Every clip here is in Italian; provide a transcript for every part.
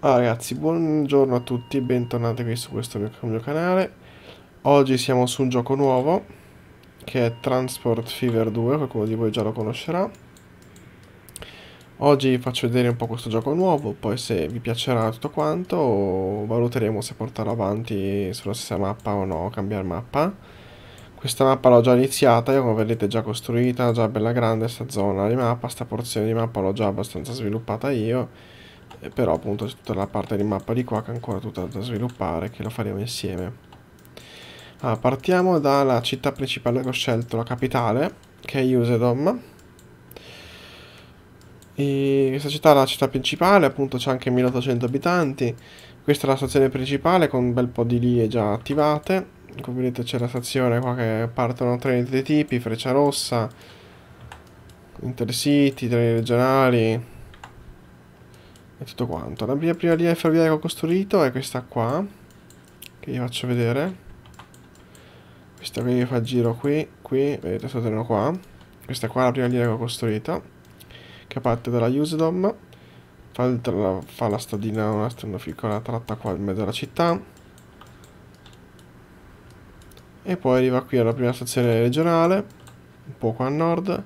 Allora ah, ragazzi, buongiorno a tutti bentornati qui su questo mio, mio, canale Oggi siamo su un gioco nuovo Che è Transport Fever 2, qualcuno di voi già lo conoscerà Oggi vi faccio vedere un po' questo gioco nuovo Poi se vi piacerà tutto quanto Valuteremo se portarlo avanti sulla stessa mappa o no, cambiare mappa Questa mappa l'ho già iniziata, io come vedete già costruita Già bella grande sta zona di mappa, sta porzione di mappa l'ho già abbastanza sviluppata io e eh, però appunto c'è tutta la parte di mappa di qua che è ancora tutta da sviluppare che lo faremo insieme allora, ah, partiamo dalla città principale che ho scelto la capitale che è Usedom e questa città è la città principale appunto c'è anche 1800 abitanti questa è la stazione principale con un bel po' di vie già attivate come vedete c'è la stazione qua che partono treni di tipi freccia rossa intercity treni regionali e tutto quanto. La mia prima linea ferroviaria che ho costruito è questa qua, che vi faccio vedere. Questa qui fa giro qui, qui, vedete questo terreno qua. Questa qua è la prima linea che ho costruito, che parte dalla Usedom, fa, fa la stradina una, una piccola tratta qua in mezzo alla città. E poi arriva qui alla prima stazione regionale, un po' qua a nord,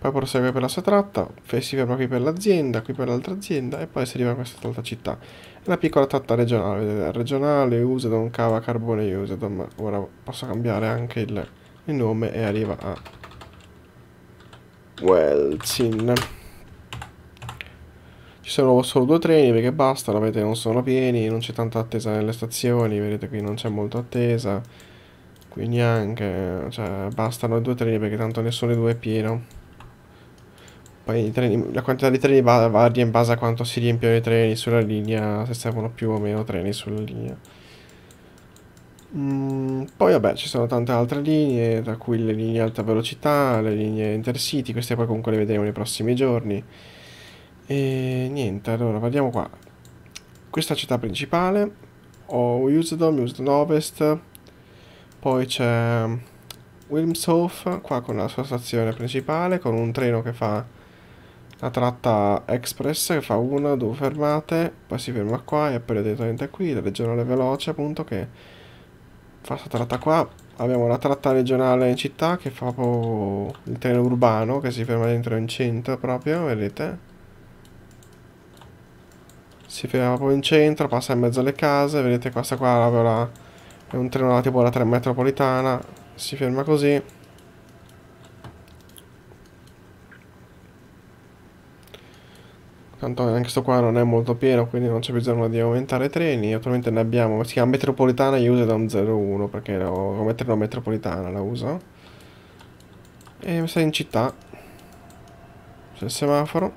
poi prosegue per la sua tratta, si ferma qui per l'azienda, qui per l'altra azienda e poi si arriva in quest'altra città. È una piccola tratta regionale, vedete, regionale Usedom, cava carbone Usedom, ora posso cambiare anche il, il nome e arriva a Welsin. Ci sono solo due treni perché bastano, vedete non sono pieni, non c'è tanta attesa nelle stazioni, vedete qui non c'è molta attesa, qui neanche, cioè bastano due treni perché tanto nessuno dei due è pieno. Poi treni, la quantità di treni varia in base a quanto si riempiono i treni sulla linea, se servono più o meno treni sulla linea. Mm, poi vabbè, ci sono tante altre linee, tra cui le linee alta velocità, le linee intercity, queste poi comunque le vedremo nei prossimi giorni. E niente, allora guardiamo qua. Questa è la città principale, ho Usedom, Usedom Ovest, poi c'è Wilmshof, qua con la sua stazione principale, con un treno che fa la tratta express che fa una, due fermate, poi si ferma qua e appare direttamente qui, la regionale veloce appunto che fa questa tratta qua, abbiamo la tratta regionale in città che fa po il treno urbano che si ferma dentro in centro proprio, vedete? Si ferma proprio in centro, passa in mezzo alle case, vedete questa qua la, è un treno tipo la 3 metropolitana, si ferma così Tanto anche sto qua non è molto pieno, quindi non c'è bisogno di aumentare i treni. Attualmente ne abbiamo, si chiama metropolitana io usa da un 01, perché la, come metropolitana la uso. E mi sta in città. C'è il semaforo.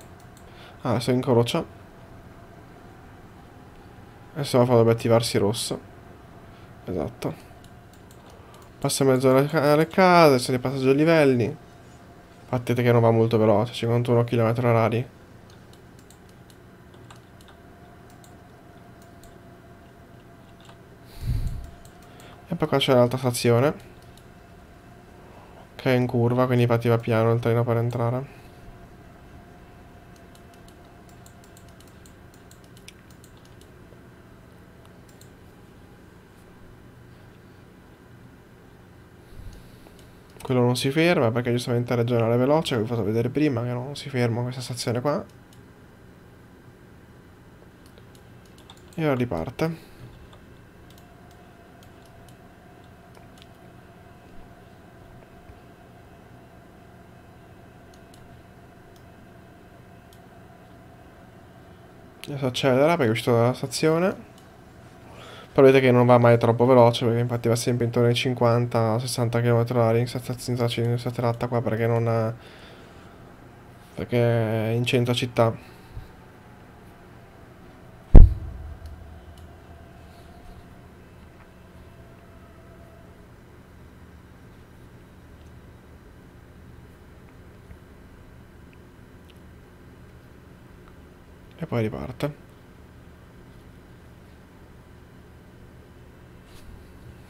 Ah, adesso incrocia. Il semaforo dovrebbe attivarsi rosso. Esatto. Passa in mezzo alle case, sono i passaggi a livelli. Fattete che non va molto veloce, 51 km orari. E poi qua c'è un'altra stazione. Che è in curva, quindi partiva piano il treno per entrare. Quello non si ferma perché giustamente è regionale veloce, vi ho fatto vedere prima, che non si ferma questa stazione qua. E ora riparte. si accelera perché è uscito dalla stazione però vedete che non va mai troppo veloce perché infatti va sempre intorno ai 50-60 km h in questa tratta qua perché non ha, perché è in centro città poi riparte.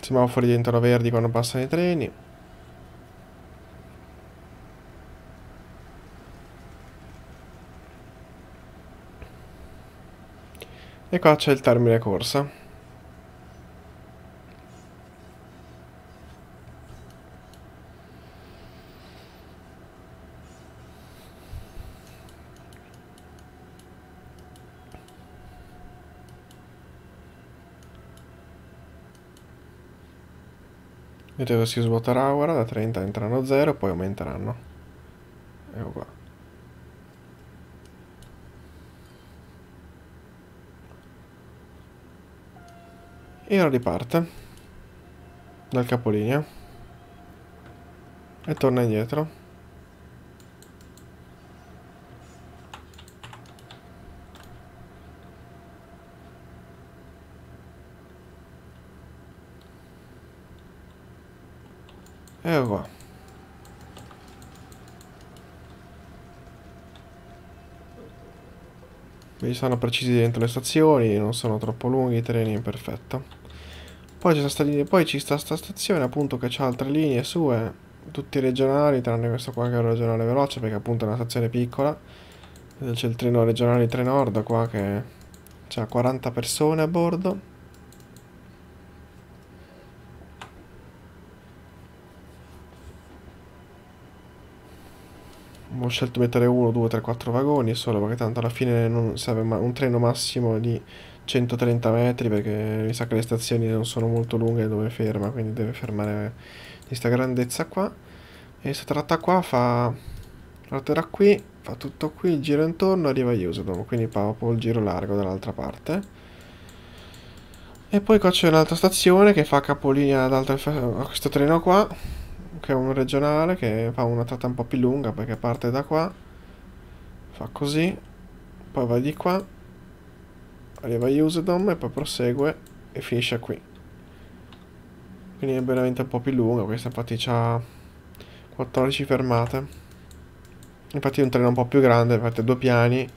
Siamo Semafori diventano verdi quando passano i treni. E qua c'è il termine corsa. Vedete si svuoterà ora, da 30 entrano 0, e poi aumenteranno. Ecco qua. E ora riparte dal capolinea e torna indietro. Ecco qua. Quindi sono precisi dentro le stazioni, non sono troppo lunghi i treni, perfetto. Poi ci sta, poi ci sta sta stazione appunto che ha altre linee sue, tutti regionali, tranne questo qua che è un regionale veloce perché appunto è una stazione piccola. C'è il treno regionale Trenord qua che ha 40 persone a bordo. scelto di mettere 1, 2, 3, 4 vagoni solo perché tanto alla fine non serve ma un treno massimo di 130 metri perché mi sa che le stazioni non sono molto lunghe dove ferma quindi deve fermare questa grandezza qua e questa tratta qua fa roterà qui fa tutto qui il giro intorno arriva a Usedom quindi proprio il giro largo dall'altra parte e poi qua c'è un'altra stazione che fa capolinea ad altro, a questo treno qua che è un regionale che fa una tratta un po' più lunga perché parte da qua, fa così, poi va di qua, arriva a Usedom e poi prosegue e finisce qui. Quindi è veramente un po' più lunga, questa infatti ha 14 fermate. Infatti è un treno un po' più grande, fate due piani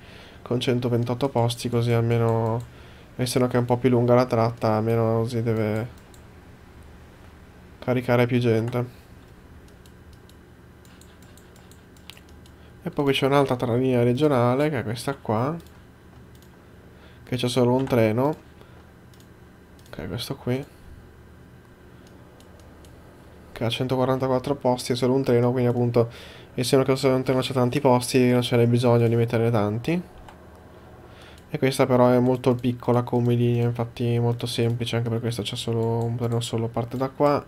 con 128 posti così almeno essendo che è un po' più lunga la tratta almeno si deve caricare più gente E poi c'è un'altra linea regionale, che è questa qua. Che c'è solo un treno. Che è questo qui. Che ha 144 posti e solo un treno, quindi appunto... Essendo che solo un treno c'è tanti posti, non ce n'è bisogno di metterne tanti. E questa però è molto piccola come linea, infatti molto semplice, anche per questo c'è solo un treno solo parte da qua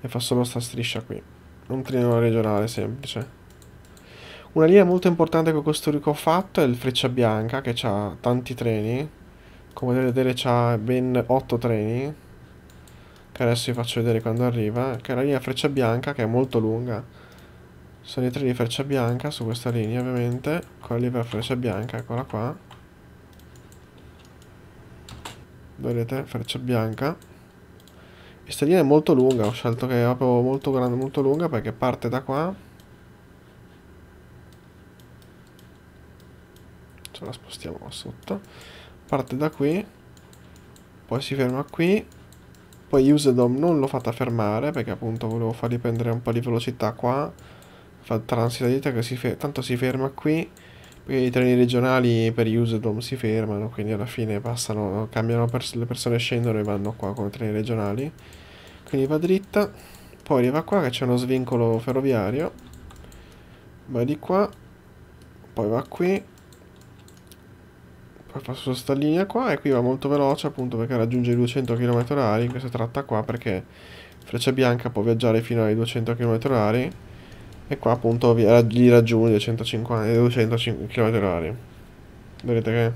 e fa solo sta striscia qui. Un treno regionale semplice. Una linea molto importante che questo Rico ha fatto è il Freccia Bianca, che ha tanti treni. Come potete vedere ha ben 8 treni, che adesso vi faccio vedere quando arriva, che è la linea Freccia Bianca, che è molto lunga. Sono i treni di Freccia Bianca su questa linea, ovviamente, con la linea Freccia Bianca, eccola qua. Vedete, Freccia Bianca. Questa linea è molto lunga, ho scelto che è proprio molto grande, molto lunga, perché parte da qua adesso la spostiamo sotto parte da qui poi si ferma qui poi Usedom non l'ho fatta fermare perché appunto volevo fargli prendere un po' di velocità qua fa il transito che si tanto si ferma qui perché i treni regionali per Usedom si fermano quindi alla fine passano cambiano pers le persone scendono e vanno qua con i treni regionali quindi va dritta poi arriva qua che c'è uno svincolo ferroviario va di qua poi va qui poi passo su questa linea qua e qui va molto veloce appunto perché raggiunge i 200 km/h in questa tratta qua perché Freccia Bianca può viaggiare fino ai 200 km/h e qua appunto li raggiunge 150, 200 km/h. Vedete che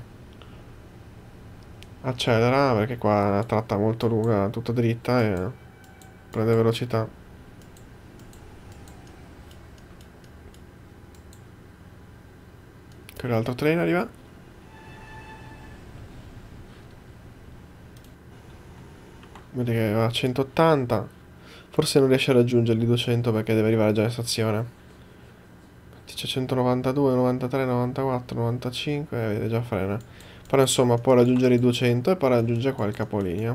accelera perché qua è una tratta molto lunga, tutta dritta e prende velocità. Che l'altro treno arriva? vedi che va a 180 forse non riesce a raggiungere i 200 perché deve arrivare già in stazione c'è 192, 93, 94, 95 e vede già frena però insomma può raggiungere i 200 e poi raggiunge qua il capolinea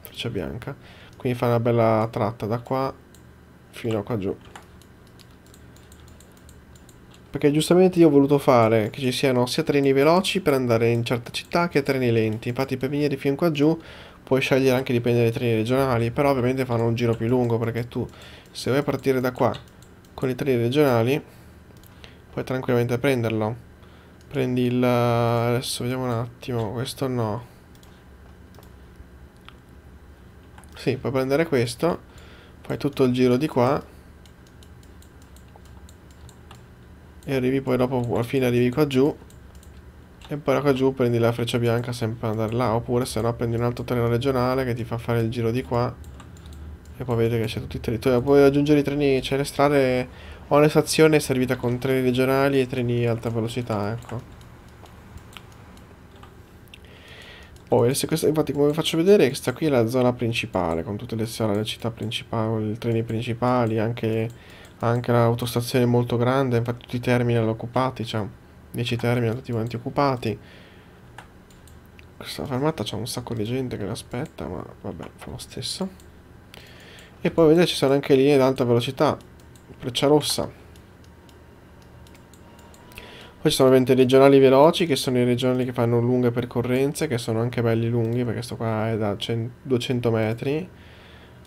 freccia bianca quindi fa una bella tratta da qua fino a qua giù perché giustamente io ho voluto fare che ci siano sia treni veloci per andare in certe città che treni lenti. Infatti per venire fin qua giù puoi scegliere anche di prendere i treni regionali, però ovviamente fanno un giro più lungo perché tu se vuoi partire da qua con i treni regionali puoi tranquillamente prenderlo. Prendi il... adesso vediamo un attimo, questo no. Sì, puoi prendere questo, fai tutto il giro di qua e arrivi poi dopo alla fine arrivi qua giù e poi qua giù prendi la freccia bianca sempre per andare là oppure se no prendi un altro treno regionale che ti fa fare il giro di qua e poi vedi che c'è tutti i territori puoi aggiungere i treni c'è cioè, le strade ogni stazione è servita con treni regionali e treni alta velocità ecco poi se questa, infatti come vi faccio vedere questa qui è la zona principale con tutte le strade, le città principali i treni principali anche anche l'autostazione è molto grande, infatti tutti i terminal occupati, c'ha 10 terminal tutti quanti occupati. Questa fermata c'è un sacco di gente che l'aspetta, ma vabbè, fa lo stesso. E poi vedete ci sono anche linee ad alta velocità, freccia rossa. Poi ci sono ovviamente regionali veloci, che sono i regionali che fanno lunghe percorrenze, che sono anche belli lunghi, perché questo qua è da 200 metri.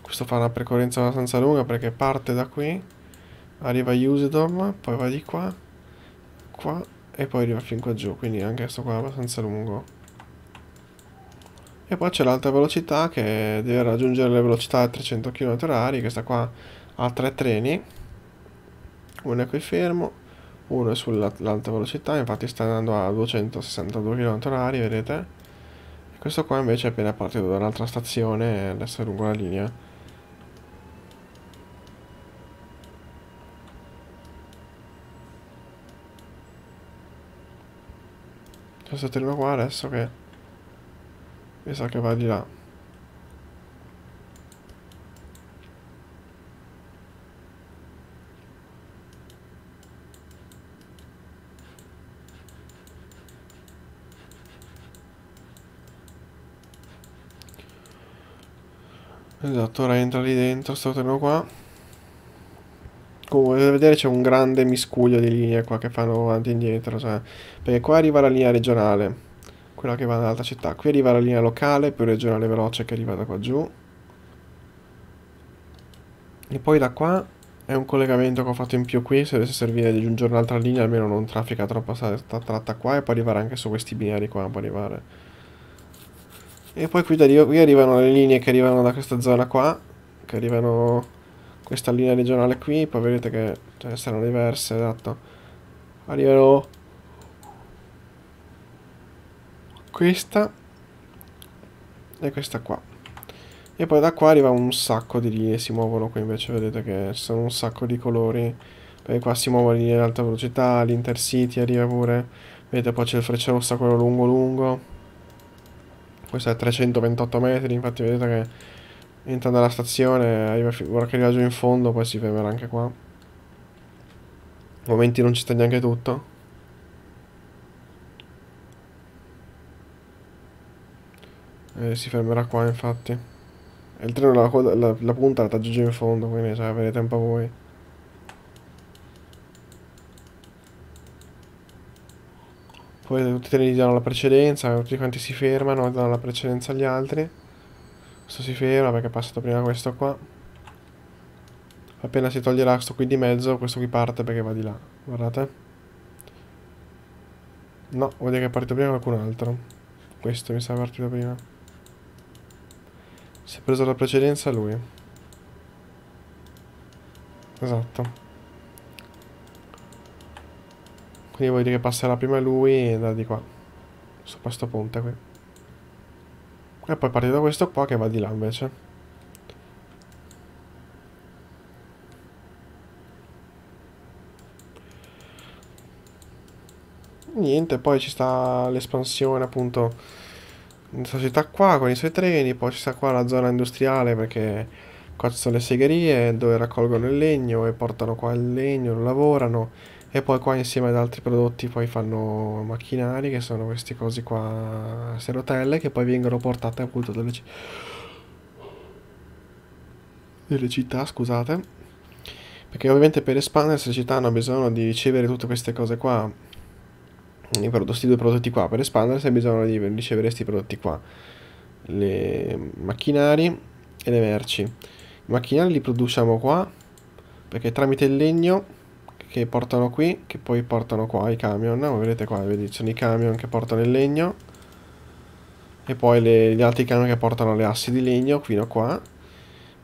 Questo fa una percorrenza abbastanza lunga perché parte da qui arriva Usedom, poi va di qua, qua e poi arriva fin qua giù, quindi anche questo qua è abbastanza lungo. E poi c'è l'alta velocità che deve raggiungere le velocità a 300 km/h, questa qua ha tre treni, uno è qui fermo, uno è sull'alta velocità, infatti sta andando a 262 km/h, vedete? E questo qua invece è appena partito da un'altra stazione, adesso è lungo la linea. spostatelo qua adesso che mi sa che va di là Esatto, ora entra lì dentro, statelo qua scu- vedere c'è un grande miscuglio di linee qua che fanno avanti e indietro, cioè, perché qua arriva la linea regionale, quella che va dall'altra città, qui arriva la linea locale, più regionale veloce che arriva da qua giù, e poi da qua è un collegamento che ho fatto in più qui, se dovesse servire di aggiungere un'altra linea almeno non traffica troppo questa tratta qua e può arrivare anche su questi binari qua, può arrivare. E poi qui, da, qui arrivano le linee che arrivano da questa zona qua, che arrivano questa linea regionale qui, poi vedete che ce cioè, ne saranno diverse, esatto. Arriverò questa e questa qua. E poi da qua arriva un sacco di linee, si muovono qui invece, vedete che sono un sacco di colori. Perché qua si muovono linee ad alta velocità, l'intercity arriva pure. Vedete poi c'è il freccia rossa, quello lungo lungo. Questo è 328 metri, infatti vedete che Entra nella stazione, arriva, ora che arriva giù in fondo, poi si fermerà anche qua. Momenti non ci sta neanche tutto. E eh, si fermerà qua, infatti. E il treno, la, la, la punta la taggia giù in fondo, quindi cioè, avete tempo a voi. Poi tutti i treni danno la precedenza, tutti quanti si fermano, danno la precedenza agli altri. Questo si ferma perché è passato prima questo qua. Appena si toglie questo qui di mezzo, questo qui parte perché va di là. Guardate. No, vuol dire che è partito prima qualcun altro. Questo mi sa partito prima. Si è preso la precedenza lui. Esatto. Quindi vuol dire che passerà prima lui e da di qua. Su questo ponte qui. E poi parte da questo qua che va di là invece. Niente, poi ci sta l'espansione appunto in questa città qua con i suoi treni, poi ci sta qua la zona industriale perché qua ci sono le segherie dove raccolgono il legno e portano qua il legno, lo lavorano e poi qua insieme ad altri prodotti poi fanno macchinari che sono questi cosi qua, queste rotelle che poi vengono portate appunto dalle, delle città, scusate. Perché ovviamente per espandersi le città hanno bisogno di ricevere tutte queste cose qua, questi due prodotti qua, per espandersi ha bisogno di ricevere questi prodotti qua, le macchinari e le merci. I macchinari li produciamo qua, perché tramite il legno che portano qui, che poi portano qua i camion, come vedete qua, vedi, sono i camion che portano il legno e poi le, gli altri camion che portano le assi di legno fino a qua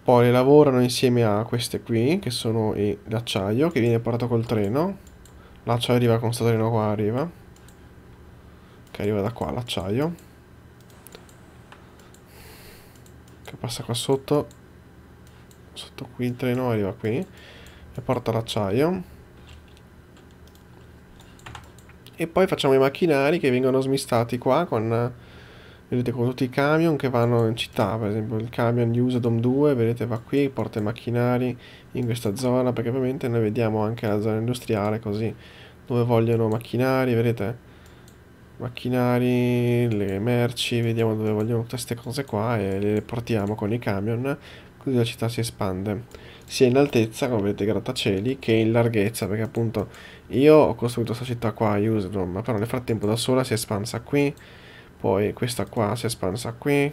poi le lavorano insieme a queste qui che sono l'acciaio che viene portato col treno l'acciaio arriva con questo treno qua arriva che arriva da qua l'acciaio che passa qua sotto sotto qui il treno arriva qui e porta l'acciaio e poi facciamo i macchinari che vengono smistati qua con eh, vedete con tutti i camion che vanno in città per esempio il camion Usedom 2 vedete va qui porta i macchinari in questa zona perché ovviamente noi vediamo anche la zona industriale così dove vogliono macchinari vedete macchinari le merci vediamo dove vogliono tutte queste cose qua e le portiamo con i camion così la città si espande sia in altezza come vedete grattacieli che in larghezza perché appunto io ho costruito questa città qua a Usedom però nel frattempo da sola si è espansa qui poi questa qua si è espansa qui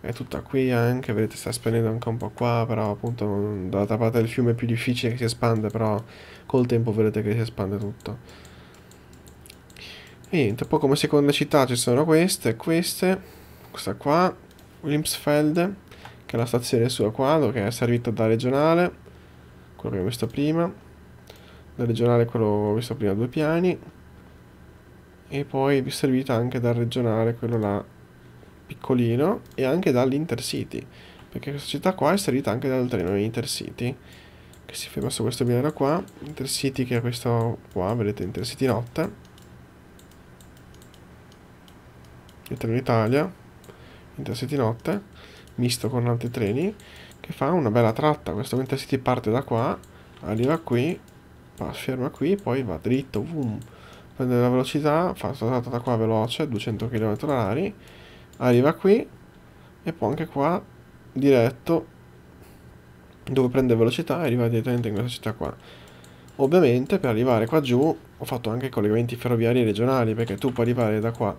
è tutta qui anche vedete sta espandendo anche un po' qua però appunto dall'altra parte del fiume è più difficile che si espande però col tempo vedete che si espande tutto e niente poi come seconda città ci sono queste queste questa qua Wilmsfeld che è la stazione sua quadro, che è servita da regionale, quello che ho visto prima, da regionale quello che ho visto prima a due piani, e poi è servita anche dal regionale quello là piccolino e anche dall'Intercity, perché questa città qua è servita anche dal treno Intercity, che si ferma su questo binario qua, Intercity che è questo qua, vedete Intercity notte, il treno Italia, Intercity notte, misto con altri treni che fa una bella tratta. Questo Intercity parte da qua, arriva qui, ferma qui, poi va dritto, boom, prende la velocità, fa la tratta da qua veloce, 200 km h arriva qui e poi anche qua diretto dove prende velocità e arriva direttamente in questa città qua. Ovviamente per arrivare qua giù ho fatto anche collegamenti ferroviari regionali perché tu puoi arrivare da qua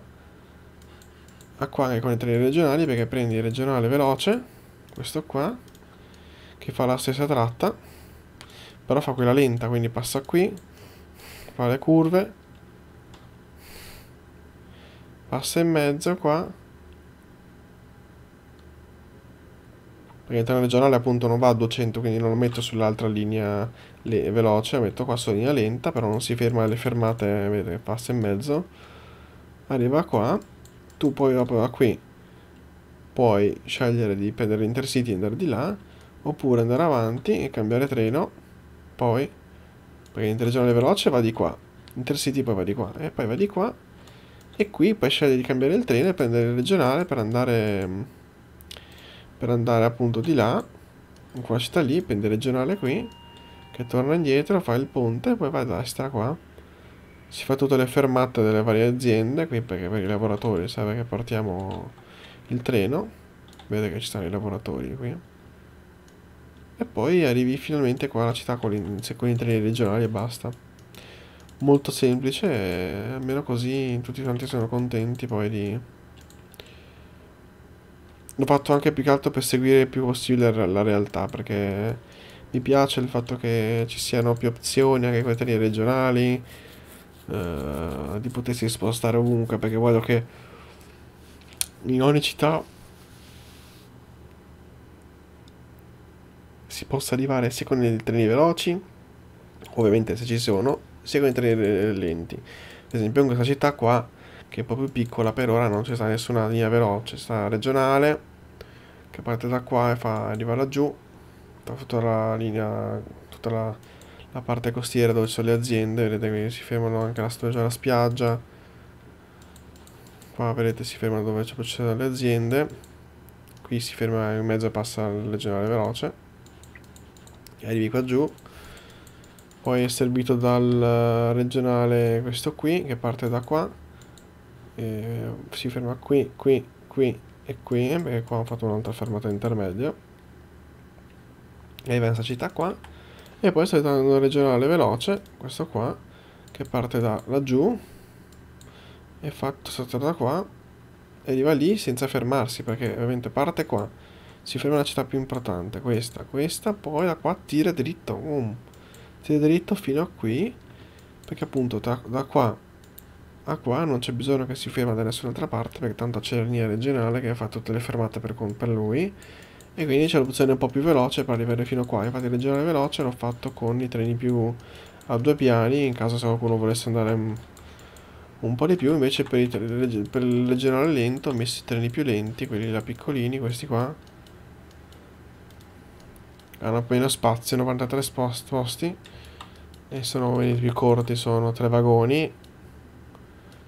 acquare con i treni regionali perché prendi il regionale veloce, questo qua, che fa la stessa tratta, però fa quella lenta, quindi passa qui, fa le curve, passa in mezzo qua, perché il treno regionale appunto non va a 200, quindi non lo metto sull'altra linea veloce, lo metto qua sulla linea lenta, però non si ferma alle fermate, vedete, passa in mezzo, arriva qua, tu puoi la da qui, puoi scegliere di prendere l'Intercity e andare di là, oppure andare avanti e cambiare treno, poi, perché l'interregionale veloce va di qua, Intercity poi va di qua, e poi va di qua, e qui puoi scegliere di cambiare il treno e prendere il regionale per andare, per andare appunto di là, in quella città lì, prendi il regionale qui, che torna indietro, fa il ponte, poi vai a destra qua si fa tutte le fermate delle varie aziende qui perché per i lavoratori serve che portiamo il treno vede che ci stanno i lavoratori qui e poi arrivi finalmente qua alla città con, i, con i treni regionali e basta molto semplice almeno così tutti quanti sono contenti poi di l'ho fatto anche più che altro per seguire il più possibile la realtà perché mi piace il fatto che ci siano più opzioni anche con i treni regionali eh, di potersi spostare ovunque perché guardo che in ogni città si possa arrivare sia con i treni veloci ovviamente se ci sono sia con i treni lenti ad esempio in questa città qua che è proprio piccola per ora non c'è nessuna linea veloce sta regionale che parte da qua e fa arrivare laggiù tra tutta la linea tutta la la parte costiera dove ci sono le aziende, vedete che si fermano anche là dove c'è cioè la spiaggia, qua vedete si fermano dove ci sono le aziende, qui si ferma in mezzo e passa il legionario veloce, e arrivi qua giù, poi è servito dal eh, regionale questo qui che parte da qua, e si ferma qui, qui, qui e qui, perché qua ho fatto un'altra fermata intermedia, e arriva in questa città qua, e poi stai dando una regionale veloce, questo qua, che parte da laggiù, e fatto saltare da qua, e arriva lì senza fermarsi, perché ovviamente parte qua, si ferma la città più importante, questa, questa, poi da qua tira dritto, um, tira dritto fino a qui, perché appunto da, da qua a qua non c'è bisogno che si ferma da nessun'altra parte, perché tanto c'è la linea regionale che fa tutte le fermate per, per lui, e quindi c'è l'opzione un po' più veloce per arrivare fino a qua infatti il leggero e veloce l'ho fatto con i treni più a due piani in caso se qualcuno volesse andare un po' di più invece per, il, per il leggerone lento ho messo i treni più lenti quelli da piccolini questi qua hanno appena spazio 93 posti e sono quelli più corti sono tre vagoni e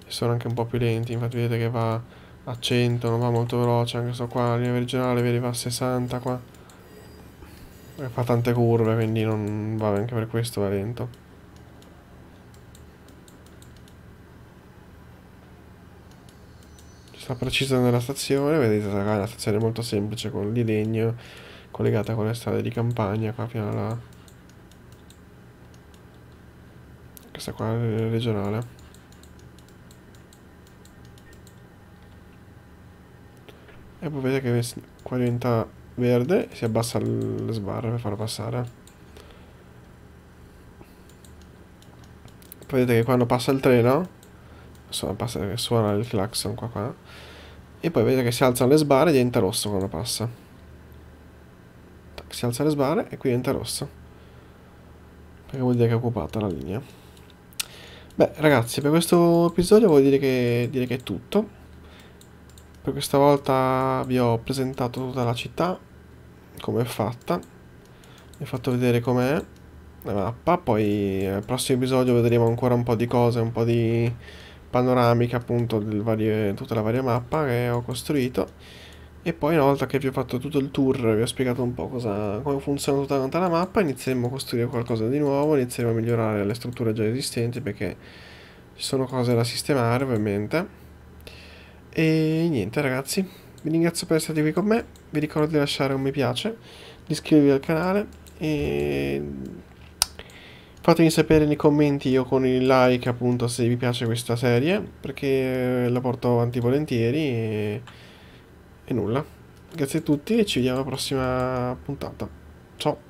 sono anche un po' più lenti infatti vedete che va a 100, non va molto veloce, anche sto qua, la linea virginale vedi va a 60 qua. E fa tante curve, quindi non va anche per questo va lento. sta preciso nella stazione, vedete sarà una stazione molto semplice con di legno collegata con le strade di campagna qua fino alla... Questa qua è la regionale. E poi vedete che qua diventa verde si abbassa le sbarre per farlo passare. Poi vedete che quando passa il treno, suona, passa, suona il clacson qua qua, e poi vedete che si alzano le sbarre e diventa rosso quando passa. Si alza le sbarre e qui diventa rosso. Perché vuol dire che è occupata la linea. Beh ragazzi per questo episodio vuol dire che, dire che è tutto. Per questa volta vi ho presentato tutta la città, come è fatta, vi ho fatto vedere com'è la mappa, poi nel prossimo episodio vedremo ancora un po' di cose, un po' di panoramica appunto di tutta la varia mappa che ho costruito e poi una volta che vi ho fatto tutto il tour vi ho spiegato un po' cosa, come funziona tutta quanta la mappa inizieremo a costruire qualcosa di nuovo, inizieremo a migliorare le strutture già esistenti perché ci sono cose da sistemare ovviamente e niente ragazzi, vi ringrazio per essere qui con me, vi ricordo di lasciare un mi piace, di iscrivervi al canale e fatemi sapere nei commenti o con il like appunto se vi piace questa serie perché la porto avanti volentieri e, e nulla. Grazie a tutti e ci vediamo alla prossima puntata. Ciao!